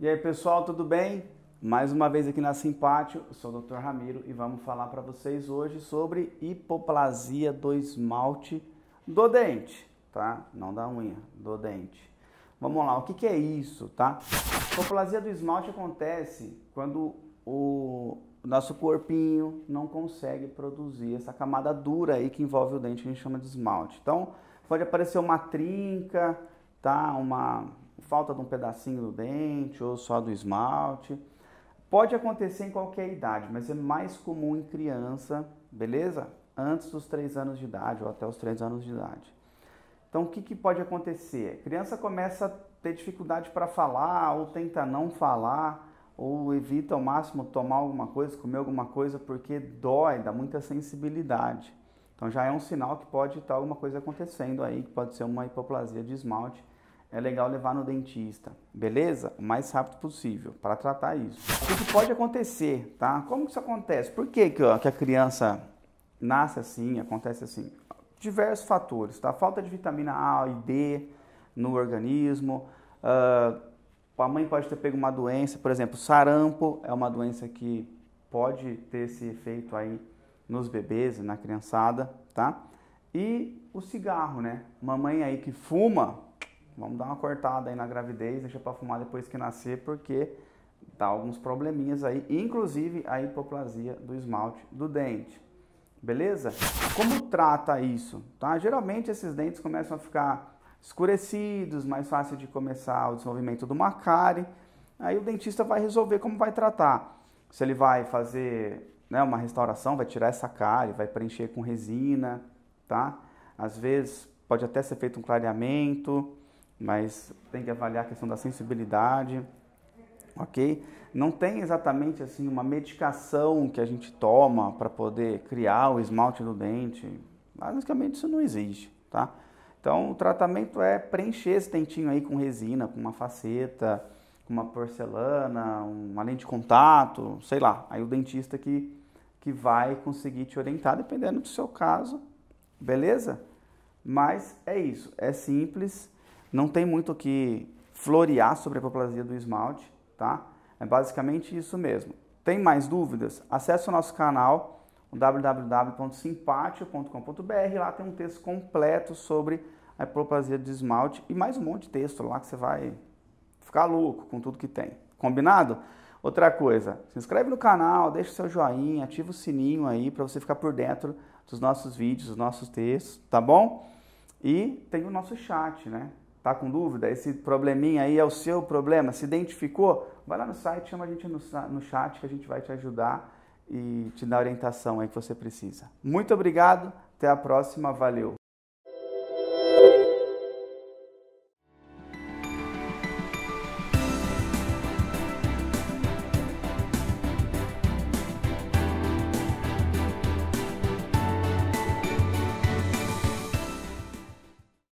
E aí, pessoal, tudo bem? Mais uma vez aqui na Simpátio, sou o Dr. Ramiro e vamos falar para vocês hoje sobre hipoplasia do esmalte do dente, tá? Não da unha, do dente. Vamos lá, o que, que é isso, tá? Hipoplasia do esmalte acontece quando o nosso corpinho não consegue produzir essa camada dura aí que envolve o dente, que a gente chama de esmalte. Então, pode aparecer uma trinca, tá? Uma falta de um pedacinho do dente ou só do esmalte. Pode acontecer em qualquer idade, mas é mais comum em criança, beleza? Antes dos 3 anos de idade ou até os 3 anos de idade. Então, o que, que pode acontecer? A criança começa a ter dificuldade para falar, ou tenta não falar, ou evita ao máximo tomar alguma coisa, comer alguma coisa, porque dói, dá muita sensibilidade. Então, já é um sinal que pode estar alguma coisa acontecendo aí, que pode ser uma hipoplasia de esmalte é legal levar no dentista, beleza? O mais rápido possível para tratar isso. O que pode acontecer, tá? Como que isso acontece? Por que, que, ó, que a criança nasce assim, acontece assim? Diversos fatores, tá? Falta de vitamina A e D no organismo. Uh, a mãe pode ter pego uma doença, por exemplo, sarampo é uma doença que pode ter esse efeito aí nos bebês, na criançada, tá? E o cigarro, né? Mamãe aí que fuma, vamos dar uma cortada aí na gravidez, deixa para fumar depois que nascer, porque dá tá alguns probleminhas aí, inclusive a hipoplasia do esmalte do dente. Beleza? Como trata isso? Tá? Geralmente esses dentes começam a ficar escurecidos, mais fácil de começar o desenvolvimento de uma cárie. Aí o dentista vai resolver como vai tratar. Se ele vai fazer né, uma restauração, vai tirar essa cárie, vai preencher com resina, tá? Às vezes pode até ser feito um clareamento, mas tem que avaliar a questão da sensibilidade, ok? Não tem exatamente assim uma medicação que a gente toma para poder criar o esmalte do dente. Basicamente isso não existe, tá? Então o tratamento é preencher esse dentinho aí com resina, com uma faceta, com uma porcelana, uma lente de contato, sei lá. Aí o dentista que, que vai conseguir te orientar, dependendo do seu caso, beleza? Mas é isso, é simples não tem muito o que florear sobre a hipoplasia do esmalte, tá? É basicamente isso mesmo. Tem mais dúvidas? Acesse o nosso canal www.simpatio.com.br. Lá tem um texto completo sobre a hipoplasia do esmalte e mais um monte de texto lá que você vai ficar louco com tudo que tem. Combinado? Outra coisa, se inscreve no canal, deixa o seu joinha, ativa o sininho aí para você ficar por dentro dos nossos vídeos, dos nossos textos, tá bom? E tem o nosso chat, né? Tá com dúvida? Esse probleminha aí é o seu problema? Se identificou? Vai lá no site, chama a gente no, no chat que a gente vai te ajudar e te dar a orientação aí que você precisa. Muito obrigado, até a próxima, valeu!